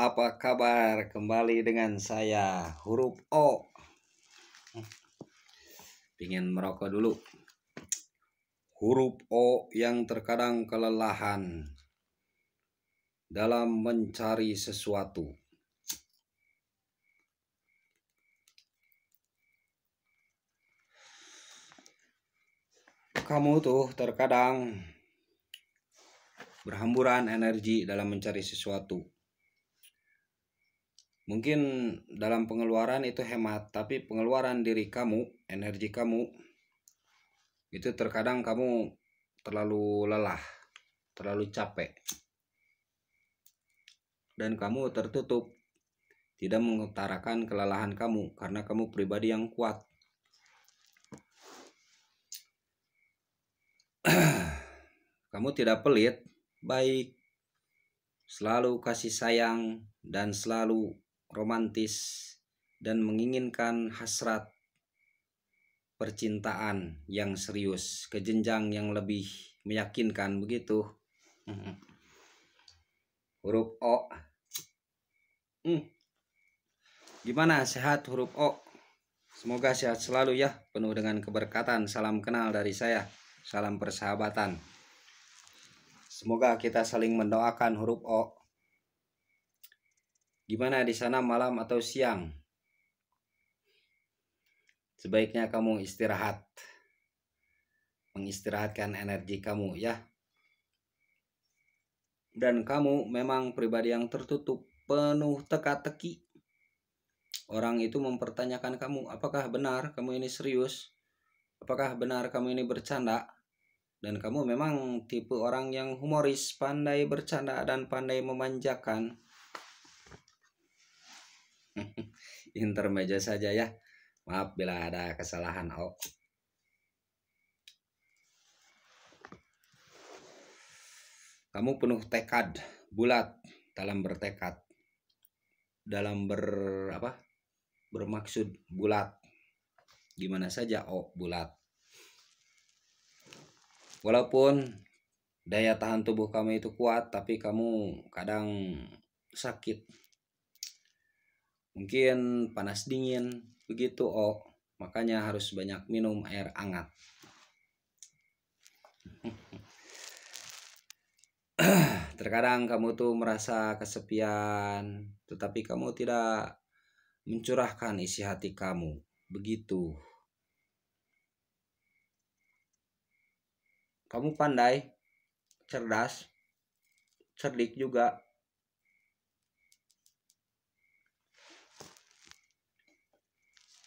Apa kabar? Kembali dengan saya huruf O. Hmm. Pingin merokok dulu. Huruf O yang terkadang kelelahan dalam mencari sesuatu. Kamu tuh terkadang berhamburan energi dalam mencari sesuatu Mungkin dalam pengeluaran itu hemat, tapi pengeluaran diri kamu, energi kamu, itu terkadang kamu terlalu lelah, terlalu capek. Dan kamu tertutup, tidak mengutarakan kelelahan kamu karena kamu pribadi yang kuat. kamu tidak pelit, baik, selalu kasih sayang, dan selalu romantis, dan menginginkan hasrat percintaan yang serius ke jenjang yang lebih meyakinkan begitu. Huruf O. Hmm. Gimana sehat huruf O? Semoga sehat selalu ya, penuh dengan keberkatan. Salam kenal dari saya. Salam persahabatan. Semoga kita saling mendoakan huruf O Gimana di sana malam atau siang? Sebaiknya kamu istirahat. Mengistirahatkan energi kamu ya. Dan kamu memang pribadi yang tertutup, penuh teka-teki. Orang itu mempertanyakan kamu, apakah benar kamu ini serius? Apakah benar kamu ini bercanda? Dan kamu memang tipe orang yang humoris, pandai bercanda dan pandai memanjakan. intermeja saja ya maaf bila ada kesalahan oh. kamu penuh tekad bulat dalam bertekad dalam ber apa bermaksud bulat gimana saja oh bulat walaupun daya tahan tubuh kamu itu kuat tapi kamu kadang sakit mungkin panas dingin begitu oh makanya harus banyak minum air hangat terkadang kamu tuh merasa kesepian tetapi kamu tidak mencurahkan isi hati kamu begitu kamu pandai cerdas cerdik juga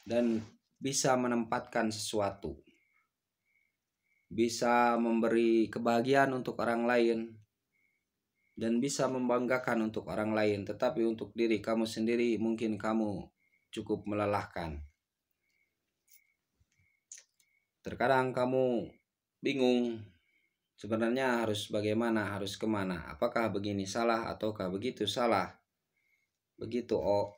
dan bisa menempatkan sesuatu. Bisa memberi kebahagiaan untuk orang lain dan bisa membanggakan untuk orang lain, tetapi untuk diri kamu sendiri mungkin kamu cukup melelahkan. Terkadang kamu bingung sebenarnya harus bagaimana, harus kemana, apakah begini salah ataukah begitu salah. Begitu, oh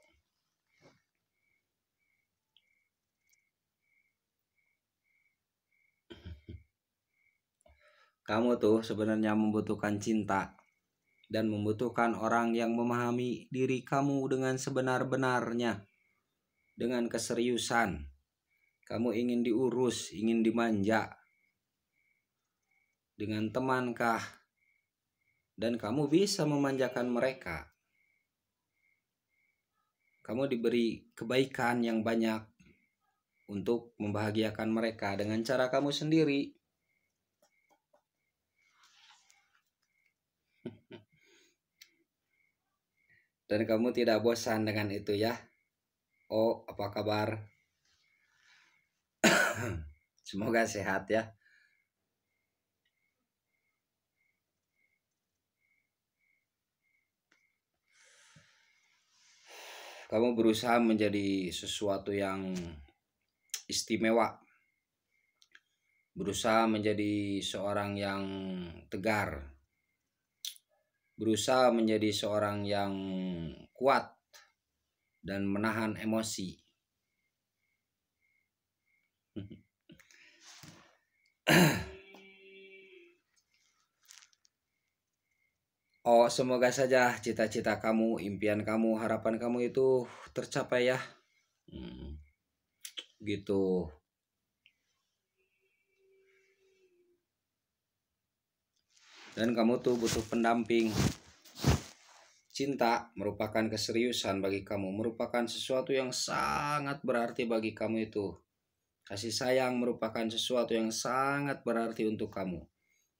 Kamu tuh sebenarnya membutuhkan cinta dan membutuhkan orang yang memahami diri kamu dengan sebenar-benarnya, dengan keseriusan. Kamu ingin diurus, ingin dimanja. Dengan temankah? Dan kamu bisa memanjakan mereka. Kamu diberi kebaikan yang banyak untuk membahagiakan mereka dengan cara kamu sendiri dan kamu tidak bosan dengan itu ya. Oh, apa kabar? Semoga sehat ya. Kamu berusaha menjadi sesuatu yang istimewa. Berusaha menjadi seorang yang tegar, berusaha menjadi seorang yang kuat dan menahan emosi. Oh, semoga saja cita-cita kamu, impian kamu, harapan kamu itu tercapai ya. Hmm, gitu. dan kamu tuh butuh pendamping. Cinta merupakan keseriusan bagi kamu, merupakan sesuatu yang sangat berarti bagi kamu itu. Kasih sayang merupakan sesuatu yang sangat berarti untuk kamu.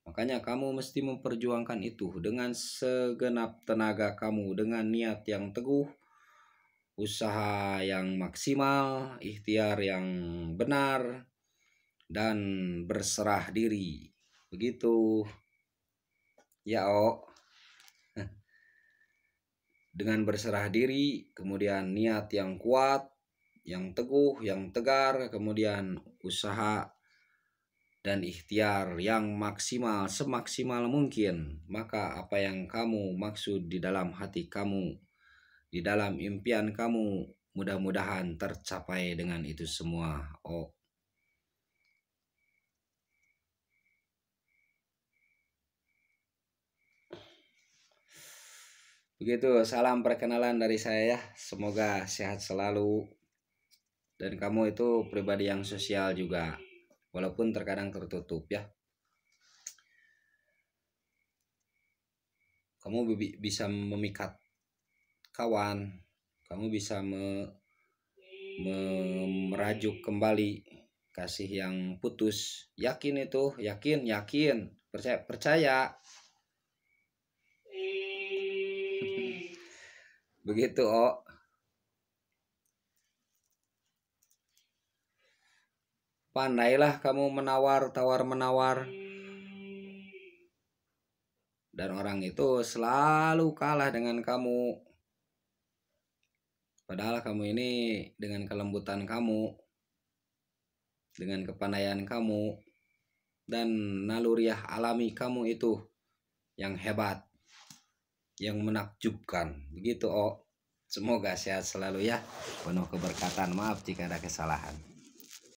Makanya kamu mesti memperjuangkan itu dengan segenap tenaga kamu, dengan niat yang teguh, usaha yang maksimal, ikhtiar yang benar, dan berserah diri. Begitu. Ya oh. dengan berserah diri, kemudian niat yang kuat, yang teguh, yang tegar, kemudian usaha dan ikhtiar yang maksimal semaksimal mungkin, maka apa yang kamu maksud di dalam hati kamu, di dalam impian kamu, mudah-mudahan tercapai dengan itu semua. Oh, Begitu, salam perkenalan dari saya ya. Semoga sehat selalu. Dan kamu itu pribadi yang sosial juga. Walaupun terkadang tertutup ya. Kamu bisa memikat kawan. Kamu bisa me merajuk kembali kasih yang putus. Yakin itu, yakin, yakin. Percaya, percaya. Begitu, oh. Pandailah kamu menawar, tawar-menawar. Dan orang itu selalu kalah dengan kamu. Padahal kamu ini dengan kelembutan kamu, dengan kepandaian kamu, dan naluriah alami kamu itu yang hebat yang menakjubkan begitu oh semoga sehat selalu ya penuh keberkatan maaf jika ada kesalahan